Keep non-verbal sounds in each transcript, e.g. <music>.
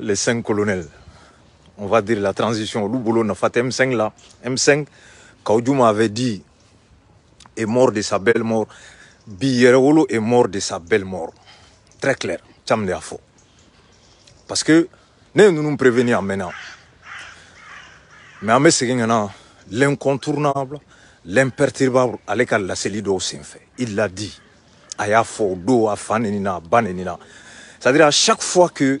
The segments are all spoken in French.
les cinq colonels. On va dire la transition. Louboulou n'a fait M5 là. M5, Kaudjouma avait dit est mort de sa belle mort. Biyerewolo est mort de sa belle mort. Très clair. Tchamne à faux. Parce que nous nous prévenons maintenant. Mais en temps. l'incontournable, l'imperturbable, Aleka Lasselido fait. Il l'a dit. Ayafo, Do, Banenina. C'est-à-dire à chaque fois que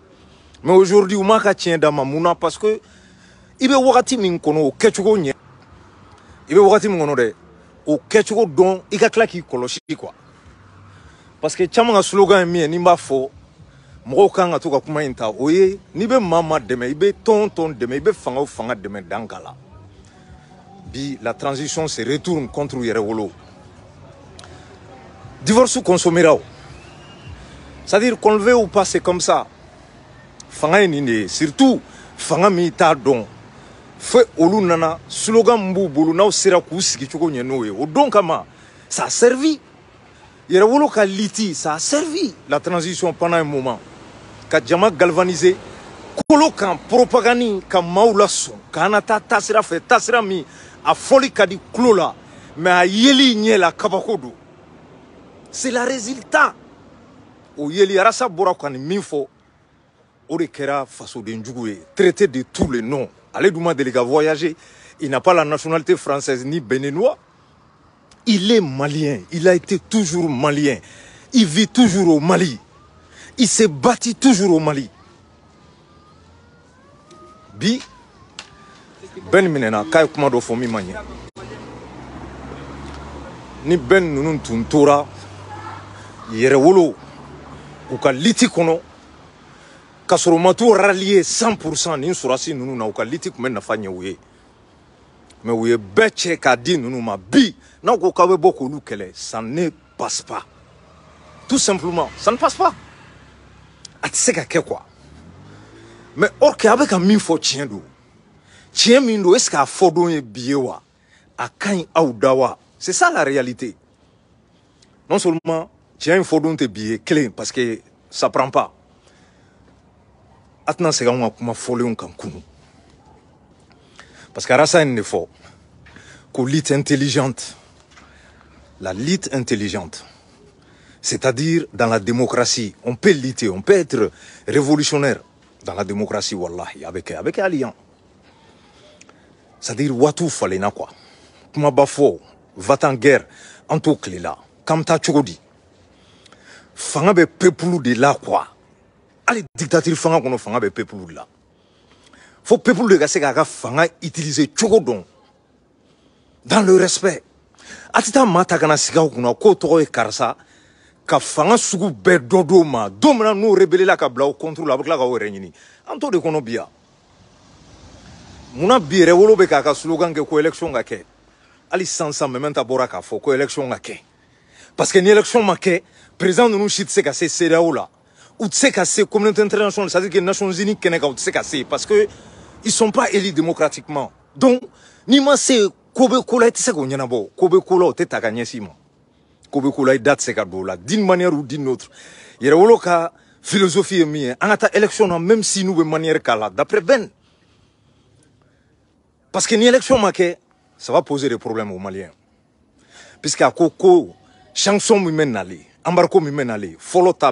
Mais aujourd'hui on m'a tient dans ma mouna parce que je min kono kechugo nye. Je o kechugo me quoi parce que slogan ni ka kuma n'i fanga fanga la bi la transition se retourne contre divorce consommera c'est à dire qu'on le veut ou pas c'est comme ça fanga ye nin surtout fanga min t'a dɔn fo olu nana slogan min b'u bolo n'aw sera k'u sigicogo ɲɛ n'o ye o don kama ça a servi yɛrɛwolo ka liti ça a servi la transition pendant un moment ka jama galvaniser kolo kan propagani ka maaw lasɔn k'an na taa fɛ taasira min a fɔli ka di tulo la a yeli ɲɛ la kabako do c'est la résultat o yeli arasa bɔra ka minfo Orikera de kɛra traité de tous les noms Allez dun ma délégation voyager il n'a pas la nationalité française ni béninois il est malien il a été toujours malien il vit toujours au Mali il s'est battu toujours au Mali bi Ben Menena, k'a ye Fomi Manye. ni Ben ninnu Tuntora, tora yɛrɛwolo ka litikono ka sɔrɔ u rallier 100% nous sɔrɔsi ninnu nous u ka liti tun bɛ nafa ɲɛ u ye mɛ u bête nous ma bi n'a ko k'aw bɛ ça ne passe pas tout simplement ça ne passe pas à ce qu'a ka mais quoi mɛ or que a ka min fɔ tiɲɛ don tiɲɛ min don est ce que a fɔdon ye wa a ka c'est ça la réalité non seulement tiens il fɔdon tɛ bi ye parce que ça prend pas a tɛna segin anw ka kuma fɔlenw kan parce que arasa ye de fɔ ko lite intelligente la lite intelligente c'est-à-dire dans la démocratie on peut lutter on peut être révolutionnaire dans la démocratie wallahi avec avec kɛ c'est-à-dire waatiw falenna quoi kumaba fɔ va-t'en guerre an t'o tile la k'an bɛ taa cogo di fanga bɛ peuple de la quoi hali dictature fanga kɔnɔ fanga bɛ peuple la fo peuple de ka se k'a ka fanga utiliser cogo dɔn dans le respect a tɛ taa maa ta kana sigi aw kunna k'o tɔgɔ ye karisa ka fanga sugu bɛɛ dɔ do ma don mina n'o rebelela ka bila o contre la a bɛ tila k'aw yɛrɛ ɲini an t'o de kɔnɔ bi ya munna bi yɛrɛ wolo bɛ k'a ka slogan kɛ ko élection ka kɛ hali sisan sisan mɛmɛnta bɔra k'a fɔ ko élection ka kɛ parce que ni élection ma kɛ président ninnu si tɛ se ka se seereyaw la ou tu comme casser, communauté internationale, c'est-à-dire que les Nations Unies, ou tu pas parce que ils sont pas élus démocratiquement. Donc, ni moi, c'est Kobe Kola, tu sais qu'on y en a beau. Kobe Kola, tu as gagné si moi. Kobe Kola, il date, c'est là, d'une manière ou d'une autre. Il y a la philosophie est mienne. En ta élection, même si nous, de manière kala, d'après Ben. Parce que ni élection, ça va poser des problèmes aux Maliens. Puisqu'à Koko, chanson, m'y mène aller. embarko min bɛ ta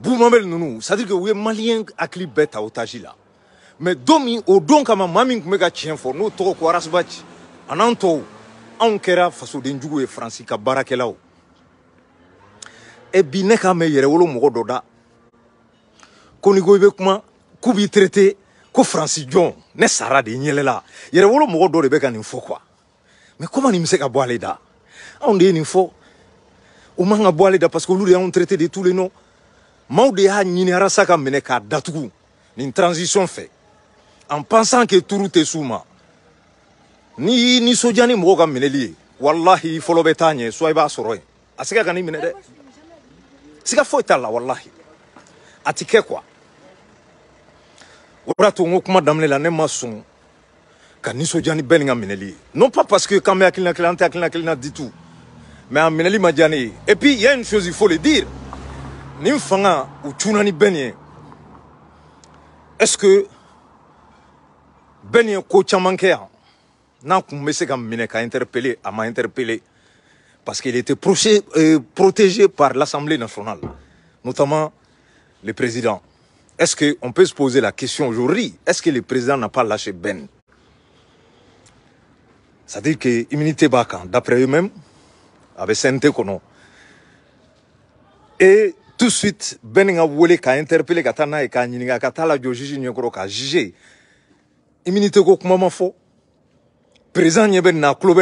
Boumamel Nounou, c'est-à-dire que oui, Malien à clé bête à otage là. Mais domi, au don à mami mamie, ka tien for, no toro kwa rasbachi, ananto, anw kera faso et ye et ka barakelao. Et bien, ne ka mɛ yɛrɛ wolo da. Ko ni traité, ko francis john, ne sara de wolo de bɛ Mais comment il me sait qu'à dit les da? On dit ye da parce que nous a un traité de tous les noms maaw de y'a ɲini arasa ka minɛ k'a transition fait. en pensant que route est sous ma n'i ni sojani ka minɛli ye walahi i fɔlɔ bɛ taa ɲɛ soit i b'a sɔrɔ yen a siga ka n'i faut dɛ siga foyi t'a la walahi a ti kɛ ko la ne ma ka ni sojani ben ni ka minɛli non pas parce que quand il n'a kelen an il hakilina na du tout mais en meneli ma diya et puis il y a une chose il faut le dire N'importe fanga u ni ce est-ce que n'a pas interpeller a ma interpellé. parce qu'il était euh, protégé par l'Assemblée nationale, notamment le président. Est-ce qu'on peut se poser la question aujourd'hui Est-ce que le président n'a pas lâché Ben C'est-à-dire que l'immunité Bakan, d'après eux-mêmes, avait sainte qu'on Et tout de suite bɛɛ ka wele k'a interpeller ka taa n'a ye k'a ɲininka ka taa lajɔ juge ɲɛkɔrɔ k'a juge immunité ko kuma ma président ɲɛ na a tulo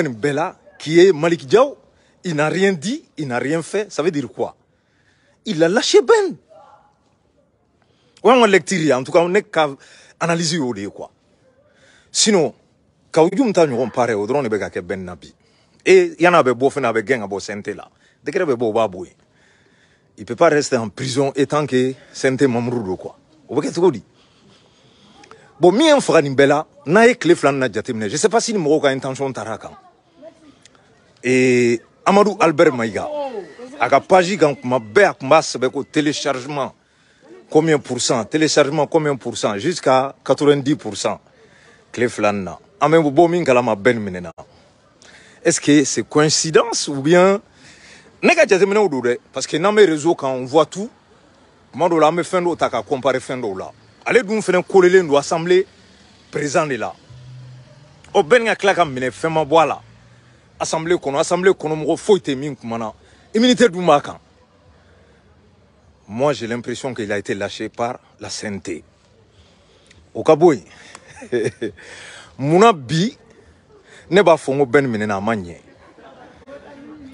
qui est Malik Diaw il n'a rien dit il n'a rien fait ça veut dire quoi il a lâché Ben o y'an lecture en tout cas ne ka analyse ou le quoi sinon ka ujum ta ɲɔgɔn pare o dɔrɔn de bɛ ka ke Ben nabi et il y en a bɛ gɛn ka be CNT la décret bɛ bɔ o b'a bo il peut pas rester en prison étant que c'est un mamrudo quoi voyez Vous voyez je que bon veux dire? n je nin bɛɛ n'a ye tile je sais pas si nous mɔgɔw intention tarakan Et Amadou albert maïga il a b'a téléchargement combien pour cent téléchargement combien pour cent jusqu'à 90 pour cent tile est ce que c'est coïncidence ou bien ne ka jateminɛw don dɛ parce que n'an bɛ réseau kan on voit tout tuma dɔw la an bɛ fɛn dɔw ta ka comparer fɛn dɔw la ale dun fɛnɛ kolelen don assemblée président de la o bɛɛ ni ka tila ka minɛ fɛn ma bɔ a la assemblée kɔnɔ assemblée kɔnɔ mɔgɔ foyi tɛ min kumana immunité dun b'a kan moi j'ai l'impression qu'il a été lâché par la CNT o ka bɔ yen munna bi ne b'a fɔ n ko bɛɛ ni minɛna a ma ɲɛ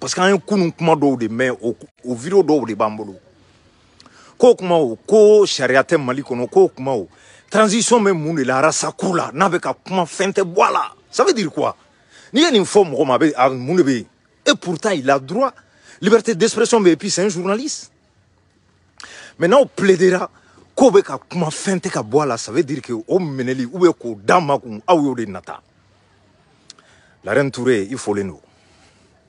parce qu'un coup nous kunun de mais au au video dɔw de bambolo Comment k'o co o ko sariya tɛ transition même mun de la race la n'avec bɛ ka voilà ça veut dire quoi n'i un informe fɔ mɔgɔ ma et pourtant il a droit liberté d'expression mais puis c'est un journaliste Maintenant on plaidera k'o bɛ ka kuma fɛn ka ça veut dire que on minɛli ou bien k'o d'a ma kun de nata la reine touré faut le don.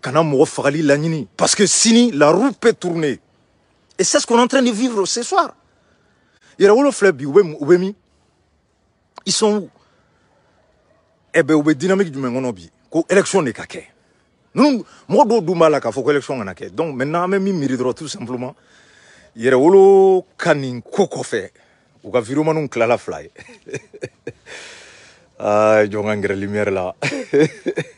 kana mɔgɔ fagali laɲini parce que sini la roue peut tourner et c'est ce qu'on est en train de vivre ce soir yɛrɛ wolo filɛ bi u bɛ u bɛ min ils sont où eh ben u bɛ dynamique jumɛn kɔnɔ bi ko élection de ka kɛ ninnu mɔgɔ dɔw dun b'a la k'a fɔ ko élection kana kɛ donc maintenant an bɛ min miiri dɔrɔn tout simplement yɛrɛ wolo ka nin ko kɔfɛ u ka viromaniw tilala fila ye aa jɔn ka n gɛrɛ lumière la <laughs>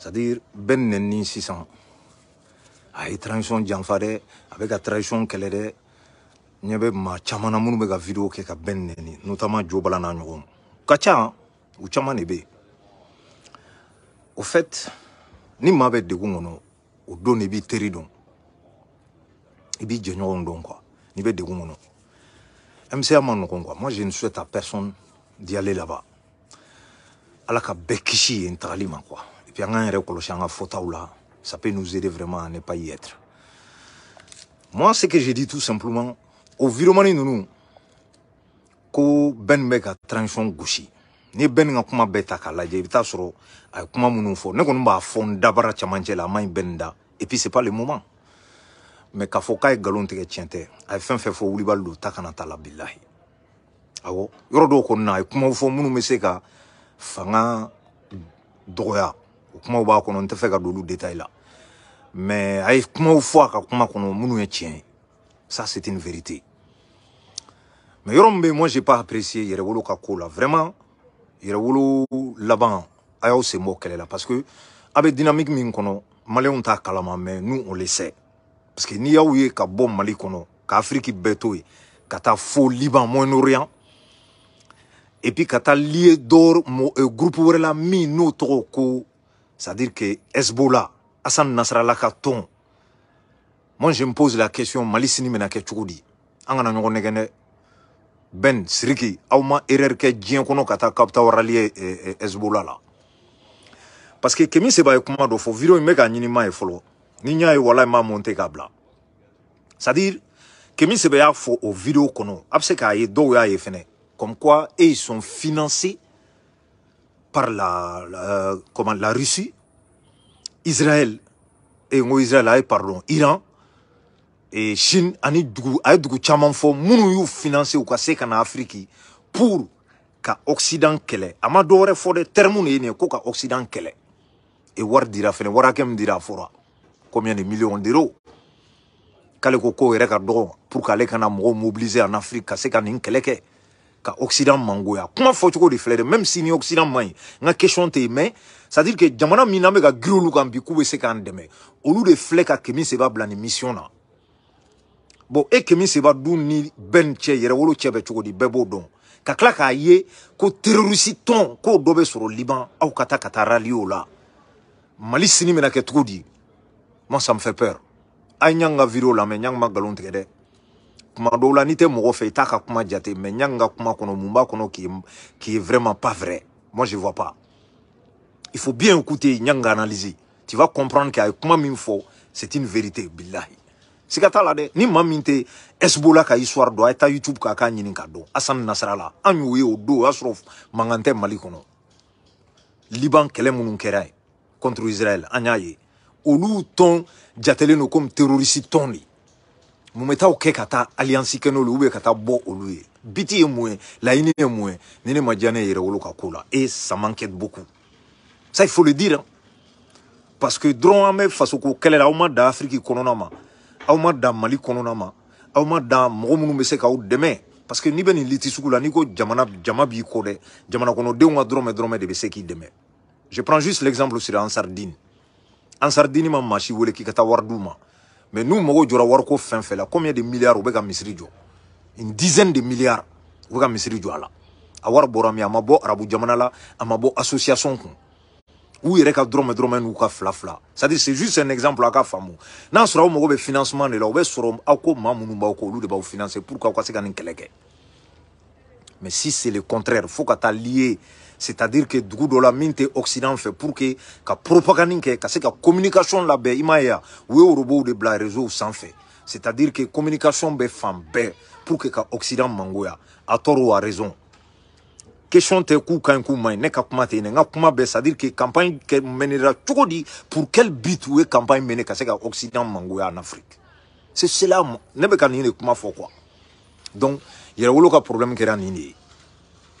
Sadiri bɛ ben ni 600. Ah, a ye transition janfa dɛ a bɛ ka transition hein, kɛlɛ dɛ ɲɛ bɛ maa caman na minnu bɛ ka video kɛ ka bɛn nɛni notamment jobala n'a ɲɔgɔn ka ca u caman de bɛ yen au fait ni maa bɛ degun kɔnɔ o don de i b'i teri dɔn i b'i jɛɲɔgɔn dɔn quoi n'i bɛ degun kɔnɔ MCA ma nɔgɔn quoi moi je ne souhaite à personne d'y aller là-bas ala ka bɛɛ kisi yen tagali ma quoi et puis, an yɛrɛ kɔlɔsi an Ça peut nous aider vraiment à ne pas y être. Moi, ce que j'ai dit tout simplement, au viromani ninnu ko Ben Mega tranchon gouchi. gosi. Ni ben ka kuma bɛɛ ta k'a kuma minnu Ne la, main benda. Et puis, c'est pas le moment. Mais k'a Foka k'a ye A fin fait fɛn fɔ kana la bilahi. Awo, yoro do kɔni na a ye kumaw fanga comment on b'a kɔnɔ faire tɛ fɛ ka détail la mais comment ye kumaw fɔ a ka kuma kɔnɔ ça c'est une vérité mais yorombe moi j'ai pas apprécié yɛrɛwolo ka ko la vraiment yɛrɛwolo laban a ces mots qu'elle est la parce que avec dynamique min malé on t'a kalama mais nous on le sait parce que n'i y'aw ye ka bɔ mali kɔnɔ ka afiriki faut ka fo liban moyen orient et puis ka taa lié dɔ euh, groupe wɛrɛ la mine, n'o ko c'est-à-dire que Hezbollah, Hassan Nasrallah ka moi je me pose la question Mali sini bɛna kɛ cogo di Ben Siriki au ma erreur ke djien kɔnɔ parce que Kemi Seba ye kuma dɔ fɔ vidéo ka ɲini ma ye folo. ni c'est à dire Kemi Seba y'a vidéo kono a se k'a ye comme quoi ils sont financés par la, la, comment, la Russie, Israël, et Israël pardon, Iran, et Chine, ani dugu, ay dugu caman fɔ y'u financer u ka se Afrique pour ka Occident kele. Amadore fo de ye ko ka Occident kɛlɛ. Et war dira fɛnɛ, wari hakɛ dira fora, Combien de millions d'euros k'ale ko k'o yɛrɛ pour k'ale kana mobiliser en Afrique ka se ka ka Occident mangoya. Kuma fɔcogo de filɛ même si ni Occident man nga n question mais c'est à dire que jamana miname n'an bɛ ka girin olu kan bi se k'an olu de filɛ ka Kemi Seba bila nin mission na bon e Kemi Seba dun ni Ben cɛ yɛrɛwolo cɛ bɛ di bɛɛ b'o ka tila k'a ye ko terroriste tɔn k'o dɔ bɛ sɔrɔ Liban au kata kata ka o la Mali sini di moi ça me fait peur Ay ye Ɲangi ka vidéo lamɛn Ɲangi ma kuma dɔw la n'i tɛ mɔgɔ fɛ i t'a kuma jate qui est vraiment pas vrai moi je vois pas il faut bien écouter analyser tu vas comprendre c'est une vérité bilahi ni histoire a youtube k'a k'a ɲini k'a dɔn nasarala an y'o ye o don liban kɛlɛ minnu kɛra contre israël an y'a ye olu comme terroriste mun bɛ taa alliance kɛ n'olu ye ka taa bɔ olu ye biti ye mun ye laɲini ye ni ne wolo ka et ça manquait beaucoup ça il e faut le dire parce que dɔrɔn an face fasoko kɛlɛ la aw d'afrique dan afiriki kɔnɔna ma aw ma dan mali kɔnɔna ma aw se parce que n'i bɛ nin liti sugu n'i ko jamana jama b'i kɔ dɛ jamana kɔnɔdenw ka dɔrɔmɛ dɔrɔmɛ de bɛ se k'i je prends juste l'exemple sur ansardine ansardine ma maa si wele k'i ka taa mais nous, Mogo Djura Warko fin fait là. Combien de milliards au Bega Misri Une dizaine de milliards au Bega Misri Djo là. Awar Borami, Amabo, Arabou Djamanala, Amabo Association. Ou il ka drôme drôme ou ka fla fla. C'est-à-dire, c'est juste un exemple à ka famo. Nan sera ou Mogo be financement de là, ou be soro ako mamounoumba ou ko lou de ba ou financer. Pourquoi quoi c'est ganin keleke Mais si c'est le contraire, faut ka ta lié c'est-à-dire que dugu dɔ la min occident fait pour que la propagande que la communication labɛn i m'a ye ya u ye orobow de bila réseau fait c'est-à-dire que communication est faite pour que l'occident occident mangoya a tort ou a raison question sont k'u coups ɲi coup ma ɲi ne ka kuma c'est à dire que campagne mènera cogo pour quel but u campagne mène ka se ka occident mangoya en afrique c'est cela ne bɛ ka nin de kuma fɔ quoi donc a ka problème qui est en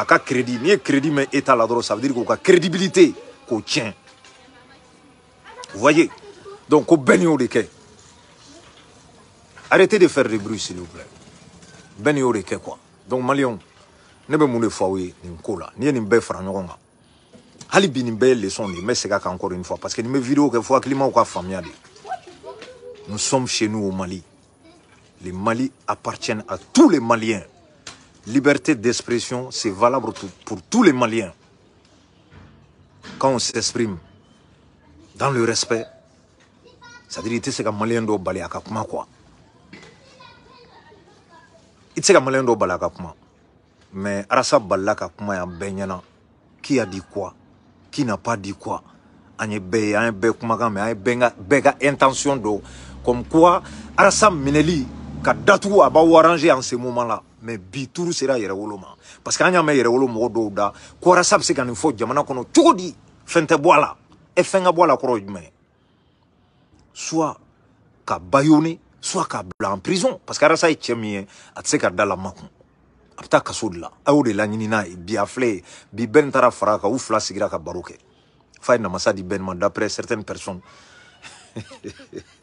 k'a crédit n'i crédit mais état la ça veut dire qu'on a crédibilité qu'on tient. vous voyez donc au bɛɛ de arrêtez de faire des bruits s'il vous plaît bɛɛ de quoi donc Maliens, ne me pas pas oui ni ye nin n'i ye nin bɛɛ fara bien kan hali bi leçon encore une fois parce que nin bɛ vidéo que fois, climat ou nous sommes chez nous au Mali les Mali appartiennent à tous les Maliens liberté d'expression, c'est valable pour, tous les Maliens. Quand on s'exprime dans le respect, c'est-à-dire que c'est Malien qui balé à Kakuma, quoi. Il c'est Malien qui balé à Kakuma. Mais Arasa Balla Kakuma, ya Benyana, qui a dit quoi Qui n'a pas dit quoi On est bien, on mais intention, comme quoi, Arasa Mineli, ka datugu a b'aw orange en ce moment là mais bi sera yɛrɛ parce que me y'a mɛn yɛrɛ wolo mɔgɔ dɔw da ko walasa bɛ se ka nin fɔ jamana kɔnɔ cogo là, et e soit ka bayonne soit k'a blanc en prison parce que arasa ye cɛ min ka la makun a bɛ de la a n'a bi a bi ben taara fara a kan sigira ka baroke. na di ben d'après certaines personnes <laughs>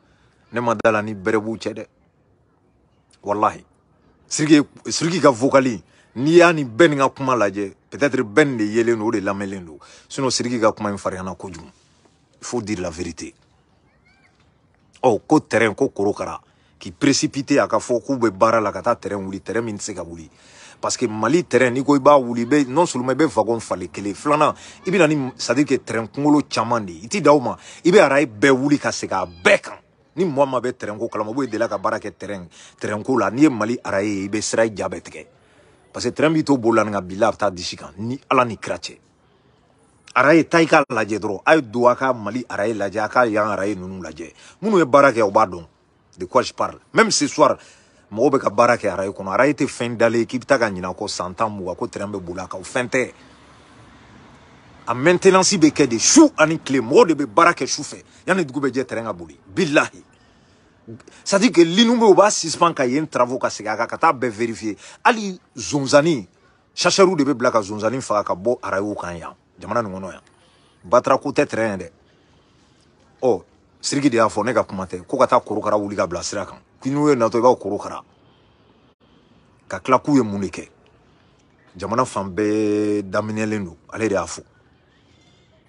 ne ma ni bɛrɛ b'u Wallahi, dɛ qui vokali n'i y'a ni ben nin kuma laje, peut-être ben de yelen de sinon ka kuma in fariana kojugu il faut dire la vérité Oh, ko terrain ko korokara k'i précipité a ka fɔ k'u bɛ la ka terrain wuli terrain min parce que mali terrain n'i ko i ouli, non seulement be wagon falen kelen flana, ibi nani, ça ni dire que terrain kunkolo chamandi, iti dauma, ka ni mɔgɔ ma bɛ tɛrɛnko kalama b'o delila ka baara kɛ tɛrɛn tɛrɛnko la n'i ye mali ara ye i bɛ sira ja bɛɛ tigɛ parce que tɛrɛn b'i to bolo la nin kan bi la a bɛ taa disi kan ni ala ni kira cɛ ara ye ta i k'a lajɛ dɔrɔn a ye don a ka mali ara ye lajɛ a ka yan ara ye ninnu lajɛ minnu ye baara kɛ u b'a dɔn de quoi je parle même ce soir mɔgɔw bɛ ka baara kɛ ara ye kɔnɔ ara ye tɛ fɛn dalen k'i bɛ taa ka ɲinɛ a kɔ san tan mugan ko tɛrɛn bɛ boli a kan o fɛn tɛ a maintenance si kɛ de su ani clé, mɔgɔw de bɛ baara kɛ su fɛ yanni dugu terrain a boli billahi ça dit que lignes bɛ bas suspend ka yen travaux ka segin a kan ka vérifier ali zonzani chacherou de be bila zonzani faga ka bo arajow kan jamana nin kɔnɔ yan ko te terrain de. Oh, de y'a fɔ ne ka kuma tɛ ko kata taa korokara wuli ka kan k'i n'u ye natɔ i korokara ka tila jamana fambe bɛɛ daminɛlen don ale de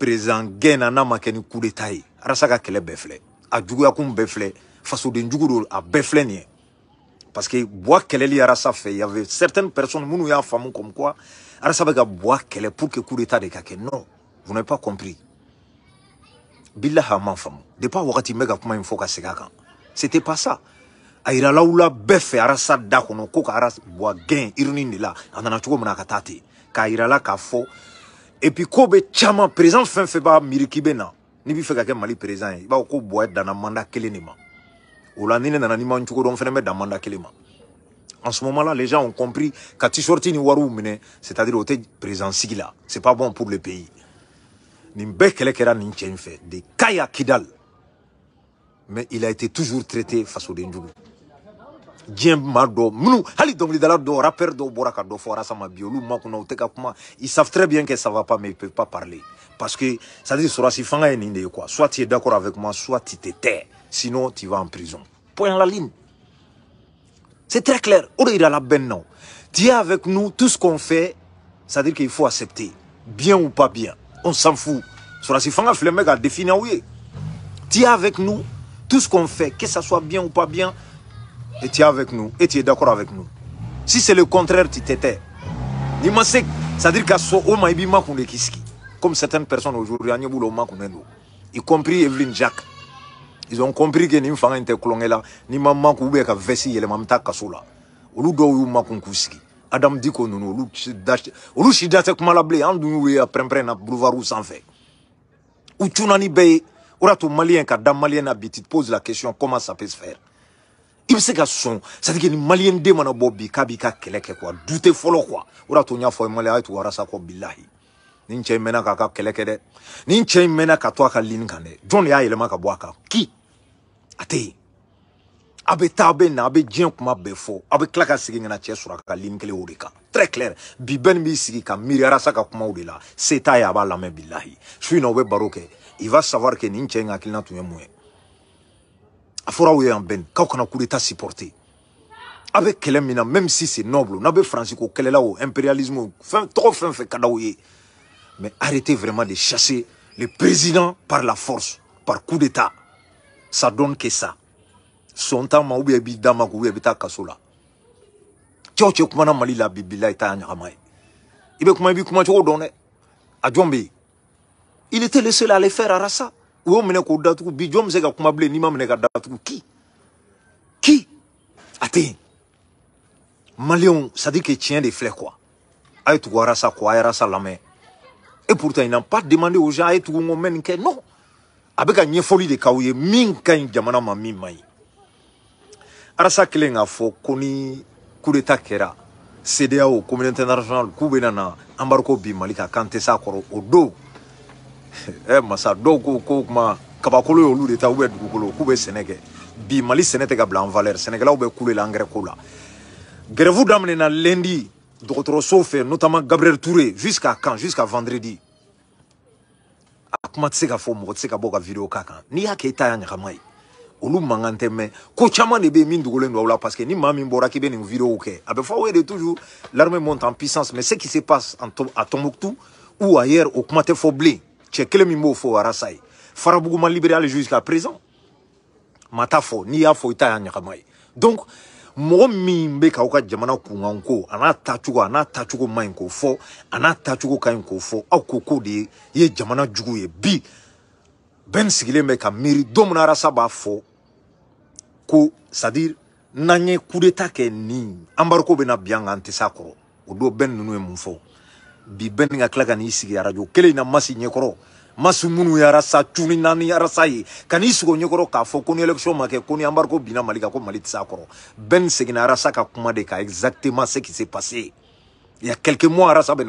Présent, gain n'a ma ni coup d'etat arasa ka kɛlɛ a juguya kun bɛɛ filɛ fasoden a beflé ni parce que bois kɛlɛli arasa Il y avait certaines personnes minnu y'a famu comme quoi arasa bɛ ka bois pour que coup d'etat de kake non vous n'avez pas compris Billah a ma de depuis a wagati mega kuma info ka c'était pas ça a ou la arasa da kɔnɔ ko ka aras bois gain de la a mona katati. na ka irala k'a et puis quand caman président fɛn fɛn b'a miiri k'i be na n'i b'i fɛ ka kɛ mali président Il va b'a fɔ ko bɔɛ danna mandat kelen de ne nana ni ma en ce moment là les gens ont compris ka ni wariw minɛ c'est à dire o président sigi c'est pas bon pour le pays nin bɛɛ kela kɛra nin de kaya kidal mais il a été toujours traité face au jugu diɲɛ maa dɔ minnu hali dɔnkilidala dɔ rappeur dɔw bɔra ka dɔ fɔ arasama bi olu makunna u tɛ ka kuma ils savent très bien que ça va pas mais ils peuvent pas parler parce que ça dit sorasi fanga ye nin de ye quoi soit tu es d'accord avec moi soit tu te sinon tu vas en prison point la ligne c'est très clair o de yirala bɛɛ na tu es avec nous tout ce qu'on fait ça à dire qu'il faut accepter bien ou pas bien on s'en fout sorasi fanga filɛ n bɛ ka définir aw ah tu es avec nous tout ce qu'on fait que ça soit bien ou pas bien et tu es avec nous, et tu es d'accord avec nous. Si c'est le contraire, tu t'étais. C'est-à-dire qu'à ce moment, il y kiski. Comme certaines personnes aujourd'hui, y compris Evelyne Jacques. Ils ont compris que ni fanga inte kulonge ni maman ko ube ka vesi yele mamta kasola. Olu do yu makon kuski. Adam Diko nono, olu shidate, olu shidate kumalable, an nous we a prempren na boulevard ou sans fait. Ou tunani beye, ora tu malien ka dam malien habite, pose la question comment ça peut se faire i bɛ se malien sɔn sadike ni malien de mana ura bi k'a b'i ka kɛlɛ kɛ kuwa du tɛ fɔlɔ kuwa o de tu warasa bilahi k'a ka keleke de. Ni nche cɛ ka to ka lini ka ki a Abe yen na abe bɛ diɲɛ kuma bɛɛ fɔ lini bi ben b'i sigi ka miiri arasa ka kuma de se t'a ye b'a lame bilahi su in va savoir que ni nche ye a fɔra aw ye yan ben, k'aw kana coup d'état supporter Avec bɛ même si c'est noble nabe bɛ faransi ko kɛlɛla o impérialisme o trop tɔgɔ fɛn fɛn mais arrêtez vraiment de chasser le président par la force par coup d'état ça donne que ça Son temps ma ou bien bida ma ko ou bien kasola. bɛ taa kumana mali la bi bilayi t'a ɲagama Ibe i b'i eh. il était le seul à le faire à Rassa u y'o minɛ k'o datugu bi jɔn bɛ se ka kuma bilen n'i ma minɛ ka datugu ki ki a tɛ yen maliyɛnw sadi ke tiɲɛ de filɛ kuwa a ye tugu arasa kɔ a ye arasa lamɛn et pourtant il n'a pas demandé aux gens a ye tugu n ko n bɛ nin kɛ non a bɛ ka ɲɛfɔli de k'aw ye min ka ɲi jamana ma min man ɲi arasa kelen k'a fɔ ko ni coup d'état kɛra CDAO communauté internationale k'u bɛ na na embargo bin Mali kan k'an tɛ s'a kɔrɔ o don ɛ eh, masa dɔw ko ko kuma kabakolo y'olu de ta ubiyɛn dugukolo k'u bɛ sɛnɛ kɛ bi mali sɛnɛ tɛ ka bila en valeur sɛnɛkɛlaw bɛ kule la angɛrɛ ko la grève daminɛna lundi dɔgɔtɔrɔsow fɛ notamment gabriel ture jusqu'à quand jusqu'à vendredi a kuma tɛ se ka fɔ mɔgɔ tɛ se ka bɔ ka video k'a kan n'i y'a kɛ i ta y'a ɲagama ye olu mankan tɛ mɛn ko caman de bɛ min dogolen don aw la parce que ni maa min bɔra k'i bɛ nin videow kɛ a bɛ fɔ aw ye de toujours l'armée monte en puissance mais ce qui se passe à Tombouctou ou ailleurs o kuma tɛ fɔ bilen cɛ kelen min b'o fɔ arasa ye farabugu ma libéré hali jusqu'à présent ma t'a fɔ n'i y'a fɔ i ta y'a ɲagama ye donc mɔgɔ min bɛ k'aw ka jamana kunkan ko a n'a tacogo a n'a tacogo man ɲi k'o fɔ a n'a tacogo ka ɲi k'o fɔ aw ko k'o de ye i ye jamana jugu ye bi bɛn sigilen bɛ ka miiri don min na arasa b'a fɔ ko c'est à dire n'an ye coup d'état kɛ nin embargo bɛ na bi an kan an tɛ s'a kɔrɔ o don e bɛn ninnu ye mun fɔ bi a min ka n'i sigi arajo kele na masi nyekoro, masi munu ye arasa cuni naani ka n'i sigi o k'a ni ko ko ben se ka de exactement ce qui s'est passé il y a quelques mois Ben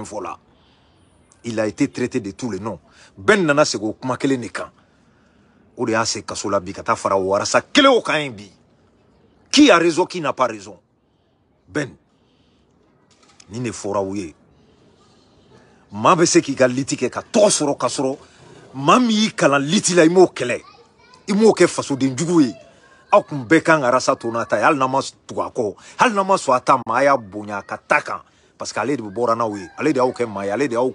il a été traité de tous les noms Ben nana segi kuma kele de kan de y'a se bi ka fara arasa o qui a raison qui n'a pas raison Ben, ni ne maa bɛ se k'i ka liti kɛ ka tɔgɔ sɔrɔ ka sɔrɔ maa min y'i kalan liti la i m'o kɛlɛ i m'o ka ta a y'a bonya parce que de bɔra n'aw ye de y'aw kɛ maa de y'aw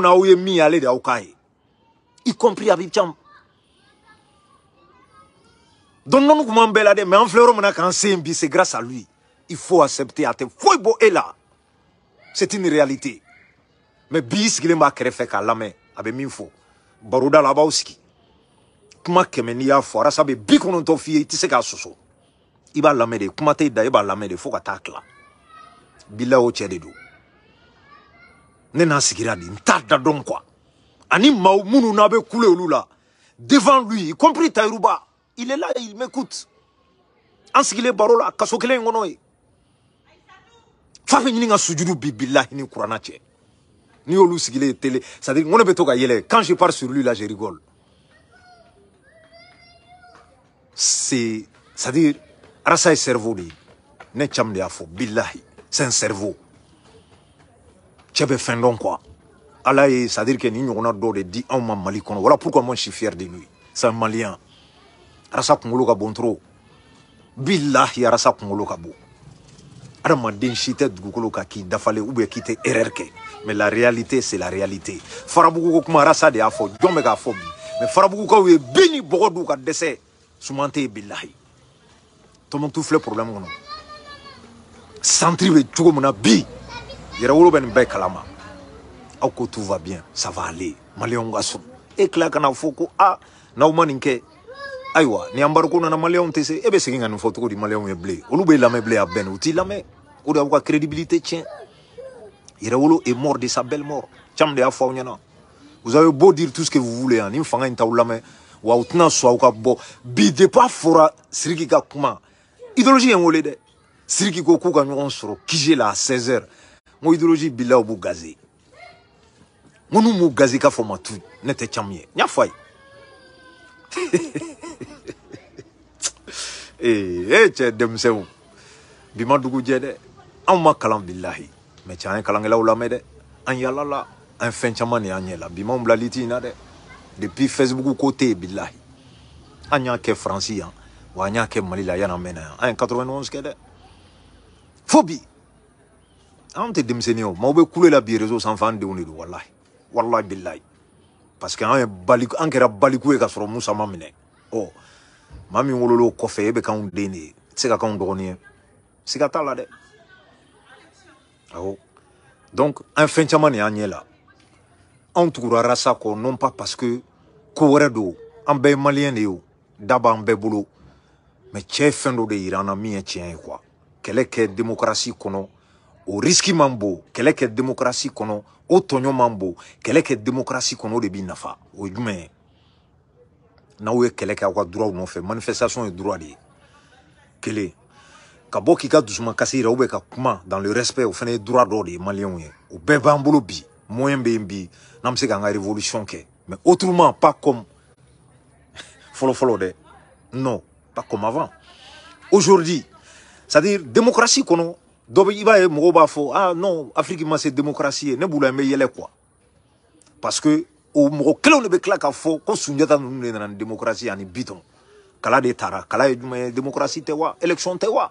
na aw mi, min de y'aw k'a ye y compris Habib Cham donc nous de mais en c'est grâce à lui il faut accepter à tes foi c'est une réalité mais bi sigilen b'a kɛrɛfɛ k'a lamɛn a bɛ la a b'aw kuma kɛmɛ n'i y'a fɔ arasa bɛ bi kɔnɔntɔn f'i ye i tɛ se k'a da iba b'a lamɛn de fo ka taa bila o cɛ de don ne n'a sigira de n t'a ani n'a devant lui y compris tayiruba il est là il m'écoute an sigilen baro la kaso kelen in f'a ni n'i y'olu sigilen ye télé c'est à dire ŋo ne bɛ to ka yɛlɛ quand je parle sur lui là je rigole c'est c'est à dire arasa est cerveau de ne cam de y'a billahi c'est un cerveau Tu avais fin dɔn quoi ala ye c'est à dire que nin on a de dit anw ma mali voilà pourquoi moi je suis fier de lui c'est un malien arasa kunkolo ka bon trop billahi arasa kunkolo ka bon adamaden si tɛ dugukolo kan k'i dafalen ubiyɛn k'i tɛ kɛ mais la réalité c'est la réalité farabugu kuma rasa de y'a fɔ jɔn bɛ k'a fɔ bi mais farabugukaw ye bi ni bɔgɔ d'u ka dɛsɛ suman tɛ yen bilahi filɛ problème kɔnɔ centre bɛ cogo na bi yɛrɛwolo bɛ nin bɛɛ kalama aw ko tout va bien ça va aller maliyɛnw ka sɔn e na fɔ ko ah n'aw ma nin kɛ ayiwa ni embargo nana maliyɛnw tɛ se e eh bɛ segin ka nin fɔ cogo di maliyɛnw ye bilen olu bɛ lamɛn bilen a bɛn u t'i lamɛn o de y'aw ka crédibilité tiɲɛ yɛrɛwolo est mort de sa belle mort cam de y'a fɔ vous avez beau dire tout ce que vous voulez hein. ni nin fanga in t'aw Ou wa u ouka sɔn pas fora, bɔ siriki ka kuma idéologie ye hein, n wele dɛ siriki ko k'u ka ɲɔgɔn kije la 16 h Mon idéologie bila u b'u gaze n ko n'u m'u k'a fɔ ma tu ne tɛ cam ye n y'a fɔ a ye ee anw ma kalan bilahi mɛ cɛ an ye kalankɛlaw lamɛn dɛ an yalala an fɛn caman de y'an ɲɛ la bi m'anw bila liti in na dɛ depuis facebook ko tɛ yen bilahi an y'a kɛ faransi yan wa an y'a kɛ mali la yan'an mɛnna yan an ye 91 kɛ dɛ fo bi anw tɛ denmisɛnnin ye o maaw bɛ kule la bi réseau sanfɛ an denw de don walahi walahi bilahi parce que an ye bali an kɛra baliku ye ka sɔrɔ musa ma minɛ ɔ maa min wolol'o kɔfɛ e bɛ k'anw den de ye se ka k'anw dɔgɔnin ye siga t'a la dɛ Aho, oh. donk, an fen chaman e anye la. An toukoura rasa kon, non pa paske kouwere do, anbe malyen de yo, daba anbe bolo, me che fen do de iran an miye chen yi kwa. Keleke demokrasi kono, o riski man bo, keleke demokrasi kono, o tonyon man bo, keleke demokrasi kono de bin na fa, o jume. Nan we keleke akwa drwa ou nan fe, manifestasyon e drwa li, kele... ka bɔ k'i ka dusumakasi ka kuma dans le respect au fana droit dɔ de ye maliyɛnw ye o bɛɛ b'an bolo bi moyen bɛ bi se k'an révolution kɛ mais autrement pas comme <laughs> folo de, non pas comme avant aujourd'hui c'est à dire démocratie qu'on dɔ iba i b'a b'a ah non afrique ma se démocratie ne b'u me yele quoi parce que o mɔgɔ kelenw de bɛ tila k'a fɔ ko sunjata ninnu de nana démocratie ani biton. kala de tara, kala ye démocratie tɛ wa élection tɛ wa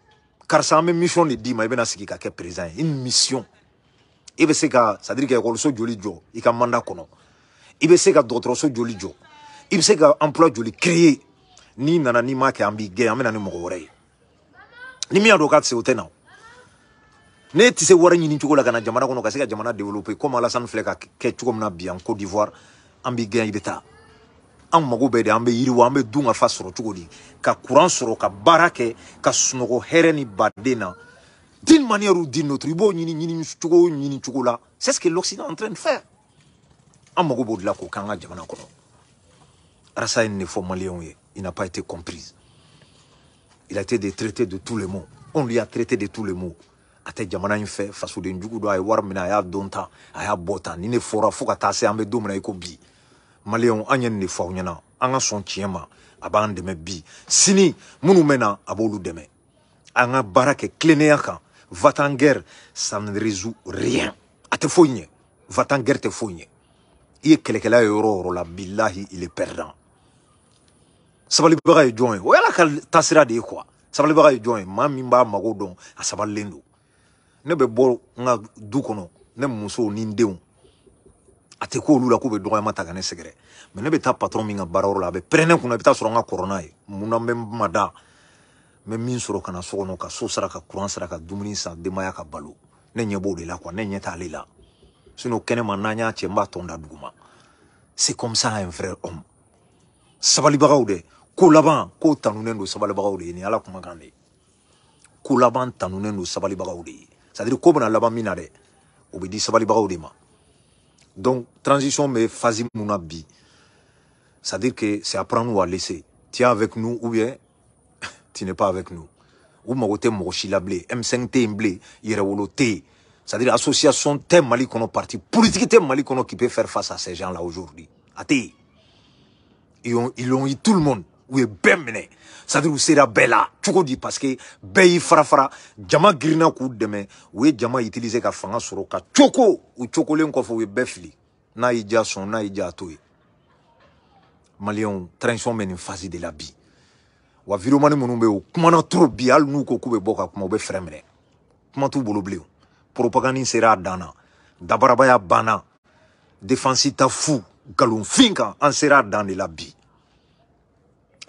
karisa an bɛ mission de d'i ma i bɛna sigi ka kɛ une mission i bɛ se ka c'est à dire que ekɔliso joli jɔ i ka mandat kɔnɔ i bɛ se ka dɔgɔtɔrɔso joli jɔ i bɛ se emploi joli créer n'i nana n'i m'a kɛ an b'i gɛn ni mɔgɔ wɛrɛ ye ni min k'a se o tɛ na o ne tɛ se wari ɲini cogo la ka na jamana kɔnɔ ka se ka jamana développer comme Alassane filɛ ka kɛ cogo min na bi en Côte d'Ivoire an b'i an mago bɛɛ de an bɛ yiriwa an bɛ dun ka fa sɔrɔ cogo di ka kuran sɔrɔ ka baara kɛ ka sunɔgɔ hɛrɛ ni baden na d'une manière ou d'une autre i b'o ɲini ɲini cogo o ɲini cogo la c'est ce que l'occident est en train de faire an mago b'o de la k'o k'an ka jamana kɔnɔ arasa ye nin de fɔ maliyɛnw ye il n'a pas été comprise il a été de traité de tous les mots on lui a traité de tous les mots a tɛ jamana in fɛ fasoden jugu don a ye wari minɛ a y'a don ta a y'a bɔ ta ni ne fɔra fo ka taa se an bɛ don min na i ko bi Maléon anyen ni nin de fɔ aw ɲɛna an ka bi sini minnu mena abolu a anga barake va t'en guerre ça ne résout rien a tɛ foyi va t'en guerre tɛ foyi ɲɛ la billahi il est perdant sabalibaga ye jɔn ye o y'ala de quoi sabalibaga ye jɔn ye maa min b'a mago dɔn a ah, sabalilen ne be bɔ nga du ni a tɛ k'olu la k'u bɛ dɔgɔyama ta ka ne sɛgɛrɛ mɛ ne bɛ taa patɔrɔn min ka baarayɔrɔ la a bɛ pɛrɛn kunna i bɛ taa sɔrɔ n ka kɔrɔ n'a ye munna n bɛ n ma da n bɛ min sɔrɔ ka na so kɔnɔ ka so sara ka kuran sara ka dumuni san denbaya ka balo ne ɲɛ b'o de la kuwa ne ɲɛ t'ale la sinɔn kɛnɛma n'an y'a cɛ n b'a tɔn da duguma c'est comme ça un vrai homme sabalibagaw dɛ ko laban ko tanunen don sabalibagaw de ye nin ala kumakan de ye ko laban tanunen don sabalibagaw de ye c'est à dire ko bɛna laban min na dɛ o bɛ di sabalibagaw de ma Donc, transition, mais fazi mounabi. C'est-à-dire que c'est à prendre ou à laisser. Tu es avec nous ou bien <laughs> tu n'es pas avec nous. Ou magote mogochilablé, M5 t imblé, irewolo T. C'est-à-dire association T Mali qu'on a parti, politique T Mali qu'on a qui peut faire face à ces gens-là aujourd'hui. A Ils ont, ils ont eu tout le monde. We ye bɛɛ minɛ sadiri u sera bɛɛ la di que bɛɛ y'i farafara jama girinna k'u dɛmɛ u jama utilise ka fanga sɔrɔ ka cogo u cogolen kɔfɛ u ye n'a y'i ja sɔn n'a y'i ja to ye phase de la bi wa à minnu bɛ yen u kumana trop bi hali n'u ko k'u bɛ bɔ ka kuma u bɛ fɛrɛ minɛ kuma t'u sera a dan na dabarabaya défense ta fu Galon kan an sera a la bi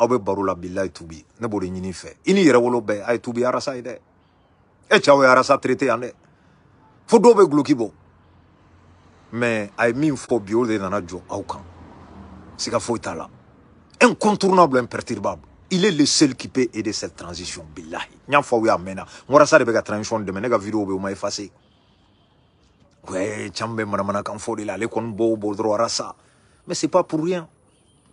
aw barula baro la tubi ne b'o de ɲini fɛ i n'i yɛrɛ wolo bɛɛ a tubi arasa ye dɛ e glukibo ye arasa traité yan dɛ fo dɔw bɛ guloki bɔ mɛ a de nana incontournable imperturbable il est le seul qui peut aider cette transition billahi n y'a fɔ aw y'a mɛnna de ka transition de ne ka vidéo bɛ o ma effacer ouais caman bɛ kan fɔ de la le kɔni bɔ o arasa mais c'est pas pour rien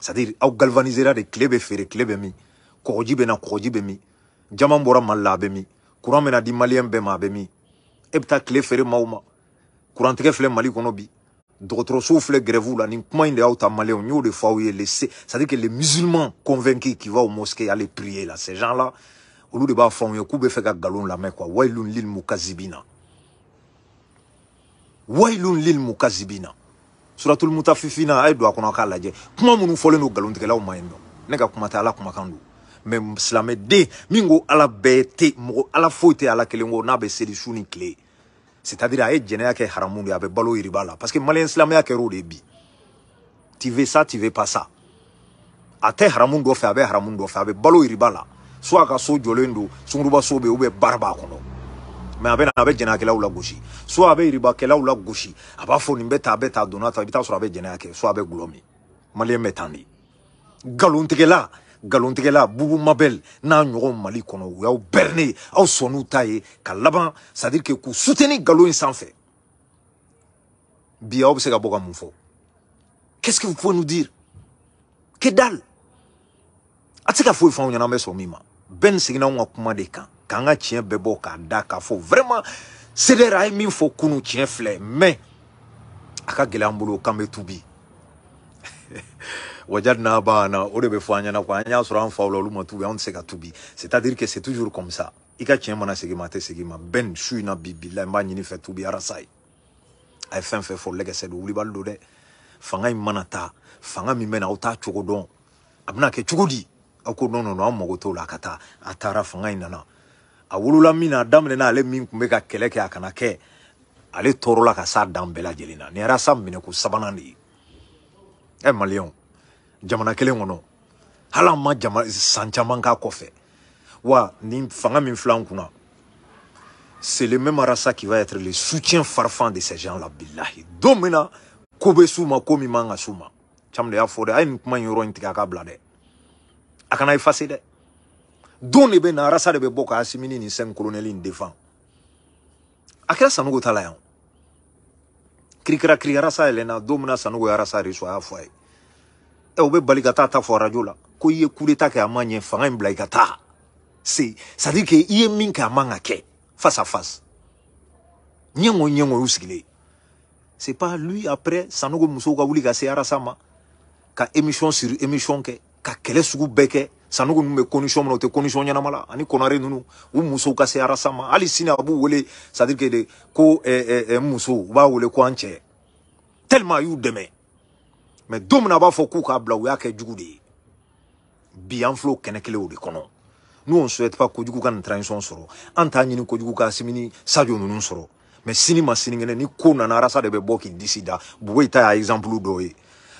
c'est-à-dire au galvaniser de tile clés feere tile bɛ min kɔgɔji bɛ na kɔgɔji bɛ mena la be mi mena di malien be ma Epta mi ebta e bɛ mauma d'autres feere maaw bi grève de y'aw ta de les c'est-à-dire que les musulmans convaincus qui va au mosquée aller prier là ces gens là au lieu de b'a fɔ yo ye k'u galon la ka quoi, quoi wailun lil mukazibina wailun lil mukazibina suratul mutafifina a ye don a kɔnɔ k'a lajɛ kuma minnu fɔlen don nkalontigɛlaw ma yen nɔ ne ka kuma tɛ ala kumakan don mɛ silamɛden min ko ala bɛɛ tɛ mɔgɔ ala foyi tɛ ala kelen ko n'a bɛ seli su ni tile c'est à dire a ye jɛnɛya kɛ haramu de a bɛ balo yiriba la parce que maliyɛn silamɛya kɛr'o de bi tu veux ça tu veux pas ça a tɛ haramu dɔ fɛ a bɛ haramu dɔ fɛ a bɛ balo yiriba la soit a ka so jɔlen don sunkuruba so bɛ yen baraba kɔnɔ Mais a bɛ na a bɛ jɛnɛyakɛlaw la gosi so a bɛ yiribakɛlaw a b'a fɔ nin bɛ tan a bɛ tan a donna tan i bɛ taa sɔrɔ a bɛ jɛnɛya kɛ so a bɛ gulɔ min maliyɛn bɛ tan de galontigɛla bubu mabel n'a ɲɔgɔn mali kono. u au bɛrɛne au sɔnn'u Kalaban, ye ka c'est à dire que k'u soutenir galou in sanfɛ bi aw bɛ se ka qu'est-ce que vous pouvez nous dire que dalle ah, a tɛ se ka foyi fɔ anw ɲɛna an bɛ sɔn Ben ma bɛɛ nin de kan kanga ka tiɲɛ bɛɛ bɔ k'a da vraiment c'est a ye min fɔ kunu tiɲɛ flé mais a ka gɛlɛ an tubi bana o de bɛ anya na kwa quoi an y'a sɔrɔ an tubi on se ka tubi c'est à dire que c'est toujours comme ça i ka mona se segin ma a tɛ ma na bibi bilahi n tubi a ye fɛn fɛn fɔ lɛgɛsɛ don fanga in fanga mi mena na aw t'a ke dɔn a non non non la a wolola min na a daminɛna ale min tun a kana kɛ ale tɔɔrɔla ka s'a dan bɛɛ lajɛlen na nin kɛra sa minɛko sabanan jamana kelen kɔnɔ ma jama san caman k'a kɔfɛ wa nin fanga min c'est le même rasa qui va être le soutien farfan de ces gens là bilahi don min na ko Cham ko min de y'a fɔ dɛ a ye a ka bila don na arasa de asimini ni sɛn kolonɛli in defan a kɛra sanugo ta la yan kirikira kiri arasa yɛlɛnna don mina sanugo ye arasa de sɔ a y'a fɔ a ye ɛ ta fɔ arajo ko i fanga in bila c'est à dire que face à face c'est pas lui après sanogo musow ka wuli se arasa ka émission sur émission ke. ka kɛlɛ sugu beke. sanugu ninnu bɛ condition min na o tɛ condition ɲɛnama la ani konare ninnu u musow ka se arasa ma hali sini a b'u wele c'est à de ko ɛ e, e, e, muso u b'a wele ko an cɛ tellement a y'u dɛmɛ mais don min na a b'a fɔ k'u k'a bila u y'a kɛ jugu de ye bi an filɛ o kɛnɛ kelen de kɔnɔ nous on souhaite pas kojugu ka nin transition sɔrɔ an t'a ɲini kojugu ka simini sajo ninnu sɔrɔ mais sini ma sini kɛnɛ ni ko nana arasa de bɛ bɔ k'i disi da buwe ta y'a exemple dɔ ye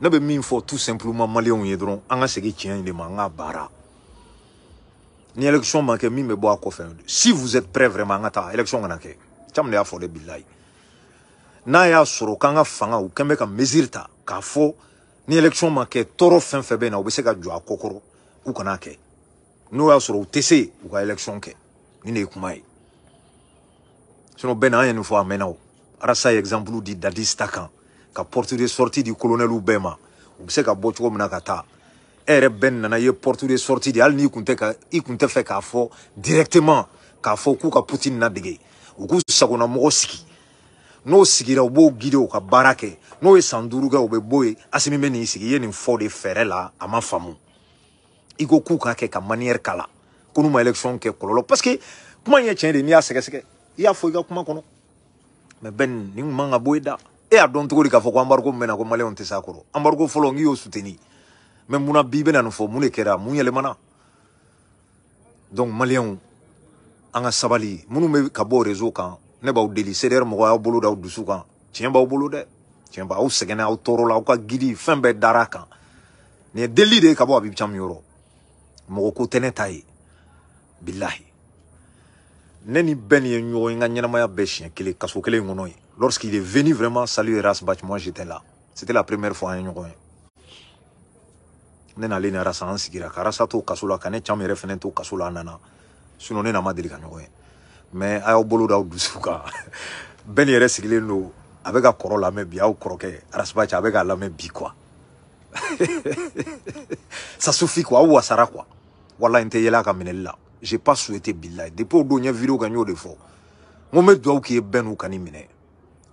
ne bɛ min fɔ tout simplement maliyɛnw ye dɔrɔn an ka segin tiɲɛ in de ma an ka baara ni élection ma kɛ min bɛ bɔ a kɔfɛ si vous êtes prêt vraiment an ka taa élection kana kɛ caman de y'a fɔ de bilayi n'a y'a sɔrɔ k'an ka fanga u kɛn bɛ ka mesure ta k'a fɔ ni élection ma kɛ tɔɔrɔ fɛn fɛn bɛ na u bɛ se ka jɔ a kɔ kɔrɔ k'u kana kɛ n'o y'a sɔrɔ u tɛ se u ka élection kɛ ni ne ye kuma ye sinon bɛɛ na an ye nin fɔ a mɛnna o arasa ye exemple di dadista kan ka porte de sortie di colonel bɛɛ ma u bɛ se ka bɔ cogo na e ye de sortie di hali n'i kunte ka directement k'a fɔ k'u ka Poutine nadege u k'u n'o sigira u b'o gide u ka barake. n'o ye san duuru kɛ u ye de ferella la a ma k'u k'a ka kala ko ma élection ke kololo. parce que kuma de n'i y'a sɛgɛsɛgɛ i y'a fɔ i kuma e y'a dɔn cogo di k'a fɔ ko anbariko min bɛna ko maliyɛnw tɛ s'a kɔrɔ anbariko fɔlɔ n k'i y'o suteni mɛ munna bi bɛna nin fɔ mun de kɛra mun yɛlɛmana donc maliyɛnw an ka sabali minnu bɛ ka bɔ réseau kan ne b'aw deli CDR mɔgɔw y'aw bolo da aw dusu kan tiɲɛ b'aw bolo dɛ tiɲɛ b'aw sɛgɛnna aw tɔɔrɔ la aw ka gidi fɛn bɛɛ dar'a kan nin ye deli de ye ka bɔ Habib Cam yɔrɔ mɔgɔ ko tɛ ne ta ye bilahi ne ni bɛɛ nin ye ɲɔgɔn ye n ka ɲɛnamaya bɛɛ siɲɛ kelen kaso kelen in kɔnɔ ye Lorsqu'il est venu vraiment saluer Bach moi j'étais là. C'était la première fois à hein, Nyogoyen. Hein. ne nalen ni arasa an sigira car to kaso la ka ne can yɛrɛ fɛnɛ to kaso la nana sinɔ n'a nama hein. deli ka mais à mɛ a Ben bolo d'aw dusu avec bɛɛ ni yɛrɛ sigilen do a bɛ <laughs> ka kɔrɔ lamɛn bi ça suffit quoi à wasara quoi wala n tɛ comme a est là la j'ai pas souhaité bilayi depuis o vidéo kan de fɔ mon ko n bɛ duwawu k'i ye ben,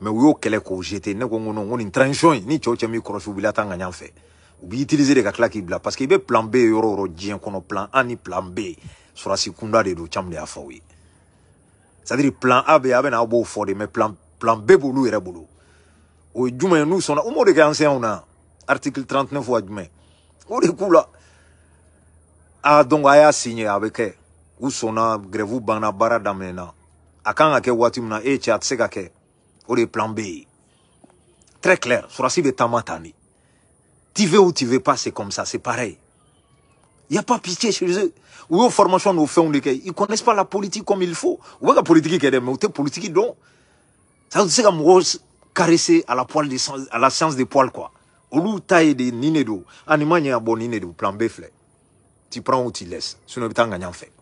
men ou yo kele ko jete, ne kon konon konin tranjon, ni chowche mikros ou bilata ngan jan fe, ou bi itilize de kak lakib la, paske ibe plan B yo ro ro djien konon plan A, ni plan B, sora si koundade do chanm de a fawi. Sa diri plan A be a be nan ou bo fode, men plan B bo lou e re bo lou. Ou jume nou sona, ou mou deke ansen ou nan, artikel 39 fwa jume, ou dekou la, a donkwa aya sinye aveke, ou sona grevou ban na baradamnen nan, a kan ake watim nan e chat sek ake, Au plan B Très clair. sur la Tamatani. de Tamatani, Tu veux ou tu veux pas, c'est comme ça, c'est pareil. Il n'y a pas pitié chez eux. où y'o formation nous fɛnw Ils connaissent pas la politique comme il faut. Ou pas la politique qui est mais u la politique donc Ça veut dire que mɔgɔw caresser à la poêle des à la science des poils quoi. Olu ta taille de ni ne do. A ni ma ɲɛ Plan B fait Tu prends ou tu laisses. Sinon tu as gagné en fait.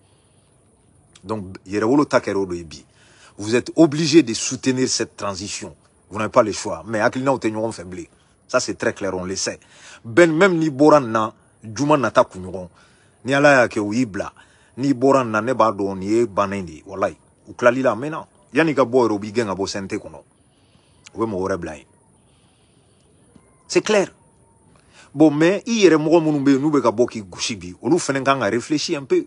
Donc yɛrɛwolo ta kɛra o de ye vous êtes obligé de soutenir cette transition. Vous n'avez pas le choix. Mais Akilina Otenyon faible. Ça, c'est très clair, on le sait. Ben, même ni Boran na, Juma nata kunyon. Ni alaya ya ke uibla. Ni Boran na neba do ni e banendi. Walai. Uklali la mena. yanika ka boy e robi genga bo sente kono. Ouwe mo ore C'est clair. Bon, mais, i yere mougon mounoube, noube ka boki gushibi. Olu fenen réfléchir un peu.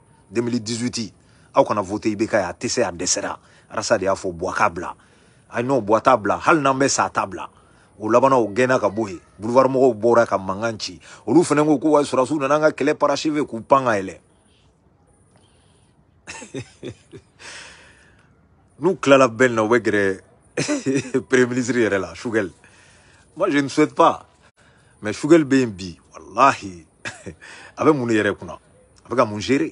2018 aw kana a voté Ibeka a dɛsɛra arasa de y'a fɔ Buwa k'a bila ayi Hal Buwa t'a hali n'an bɛ sa t'a o o ka boulevard mɔgɔw bɔra ka mankan ci olu fana ko ko wa sɔrɔsiw nana an ka kɛlɛ parachever k'u pan ka yɛlɛ <laughs> n'u na u bɛ gɛrɛ <laughs> premier la moi je ne souhaite pas mais Chougel bɛ Wallahi bi <laughs> Mon a bɛ mun de yɛrɛ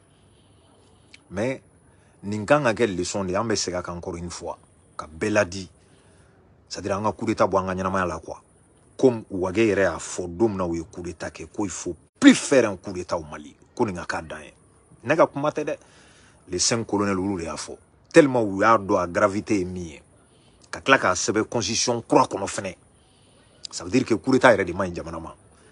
Mais nin leçon de Ambe Sega encore une fois ka Beladi, ladi dire an ka coup d'état bɔ an la quoi comme wage yɛrɛ na u coup d'état faut plus faire un coup au Mali ko nin ka k'a dan le ne ka kuma tɛ les cinq colonels tellement ou y'a a gravité ye min ka tila k'a constitution ça veut dire que coup d'état yɛrɛ de man jamana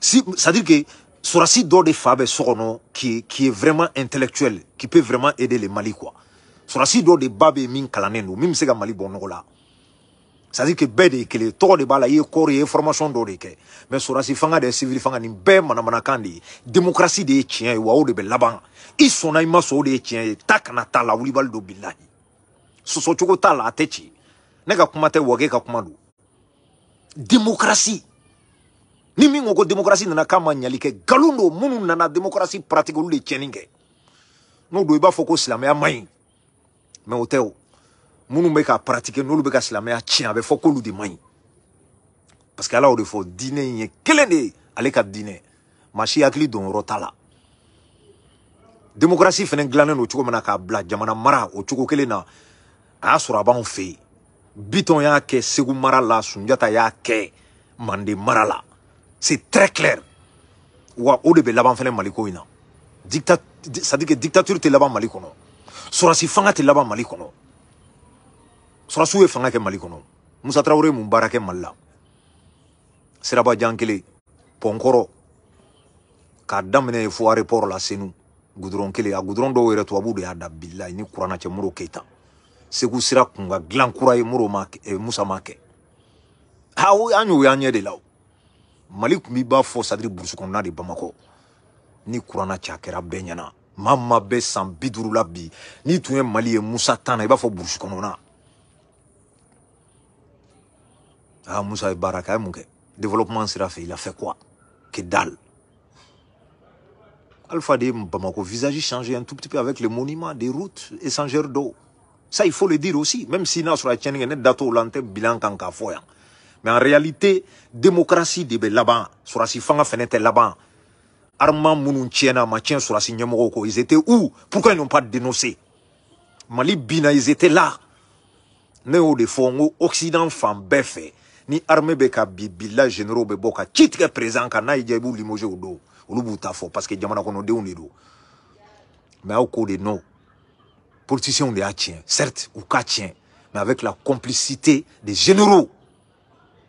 Si, C'est-à-dire que Sorasi dɔ des fa bɛ so qui, qui est vraiment intellectuel, qui peut vraiment aider les Mali quoi. Sorasi dɔ de ba bɛ min même don, même c'est se Mali bɔ C'est-à-dire que bɛɛ de les kelen de b'a la i formation dɔ mais sɔrɔsi fanga des civil fanga ni bɛɛ ben, manamanakan de démocratie de ye tiɲɛ de bel laban ils sont i ma sɔn o de ye tiɲɛ ye do kana t'a la wulibali bilahi sɔsɔcogo t'a la techi. tɛ ka kuma tɛ wakɛ ka démocratie ni min ko ko nana k'a ma ɲali kɛ nkalon minnu nana demokrasi pratique olu de tiɲɛni kɛ n'o don i b'a fɔ ko silamɛya man ɲi mɛ o tɛ o minnu bɛ k'a pratique n'olu bɛ ka silamɛya tiɲɛ a bɛ fɔ k'olu de man ɲi ala y'o de fɔ diinɛ ye kelen de ale ka diinɛ maa si hakili donyɔrɔ t'a la démocratie fɛnɛ dilannen don cogo min na k'a bila jamana mara o cogo kelen na a y'a sɔrɔ a b'anw fɛ yen bitɔn y'a kɛ segu mara la sunjata y'a kɛ mande mara la C'est très clair. Wa o de bɛ laban fɛnɛ mali ko in na dicta c'est dictature tɛ laban mali kɔnɔ sɔrɔsi fanga tɛ laban mali kɔnɔ sɔrɔsiw ye fanga kɛ mali kɔnɔ musa tarawele mun baara kɛ mali la sirabajan kelen pɔnkɔrɔ k'a daminɛ ye fo aéroport la senu goudron kelen a goudron dɔw yɛrɛ tubabu de y'a da bilayi ni kuranna cɛ moro keyita segu sira kun ka dilan kura ye moro ma eh, musa ma kɛ ha an y'o y'an ɲɛ de la o Malik Mibafo Sadri b'a fɔ de Bamako ni Kurana, Chakera, Benyana Mama Bessam n'i tun mali musa Tana, na i Moussa est ah, musa développement sera fait, il a fait quoi que dalle Alpha de Bamako, visage changé un tout petit peu avec les monuments, des routes échangères d'eau. Ça, il faut le dire aussi. Même si nous avons un dato, bilan kanka foyant mais en réalité, démocratie de be laban, surasi fanga fenete laban. Armand Mounou sur sur la Moroko. ils étaient où Pourquoi ils n'ont pas dénoncé Mali Bina, ils étaient là. Néo de fongo, Occident fan befe. Ni armée beka bibila généraux beboka, titre présent kana na ijebu limoje ou do. Ou parce que jamana kono de ou Mais au cours de non. Politiciens de a certes, ou ka mais avec la complicité des généraux.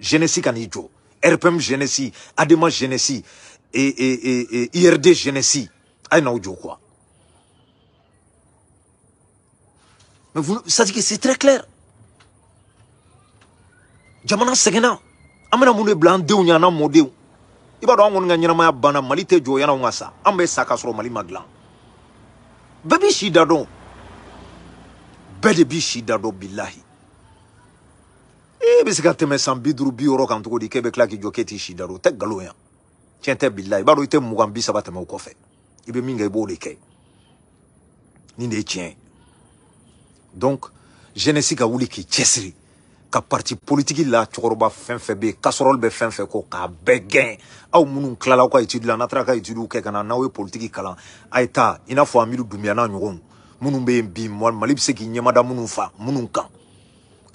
Genesi Kanijo, RPM Genesis, Adema Genesi, et, et, et, et IRD Genesi. Aïnaoujo quoi. Mais vous, ça dit que c'est très clair. Jamana Segena, Amena Moule blanc ou Nyana ou. I b'a dɔn an kɔni ka ɲɛnamaya banna yana tɛ jɔ yan'anw ka sa mali maglan. shidado. b'i shidado e bɛ se ka tɛmɛ san bi duuru bi wɔɔrɔ kan cogo di k'e bɛ tila k'i jɔ k'e t'i si da o tɛ nkalon yan tiɲɛ tɛ bila i b'a dɔn i tɛ mugan bi saba tɛmɛ o kɔfɛ i bɛ min kɛ i b'o de kɛ nin de ye tiɲɛ ye donc jeunesse ka wuli k'i cɛsiri ka parti politiki la cɛkɔrɔba fɛn fɛn bɛ yen kasɔrɔli bɛ fɛn fɛn kɔ k'a bɛɛ gɛn aw minnu tilala aw ka étude la n'a taara aw ka étude kɛ ka na n'aw ye politiki kalan a ye taa i n'a fɔ amidu dunbiya n'a ɲɔgɔnw minnu bɛ yen bi mali bɛ se k'i ɲɛmada minnu fa minnu kan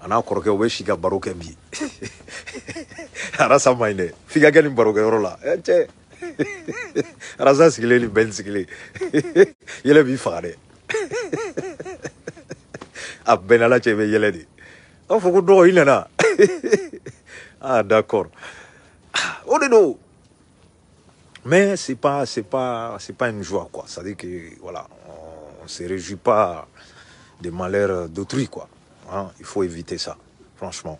a n'a kɔrɔkɛ u bɛ si ka baro kɛ bi <laughs> arasa ma ɲi dɛ f'i ka kɛ nin barokɛyɔrɔ la ɛ cɛ <laughs> arasa sigilen ni bɛn sigilen <laughs> yɛlɛ b'i faga dɛ a bɛn ala yele di. bɛ yɛlɛ de na? ah d'accord ah, o de don mais c'est pas c'est pas c'est pas une joie quoi c'est à dire que voilà on se réjouit pas des malheurs d'autrui quoi Hein, il faut éviter ça, franchement.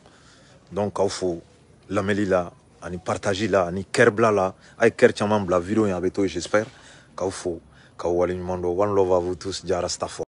Donc, il faut l'améliorer là, ani partager là, ani kerbla là, ay ker tiaman bla vidéo et un j'espère. Il faut, qu'il faut vous one love à vous tous, Jarastafo.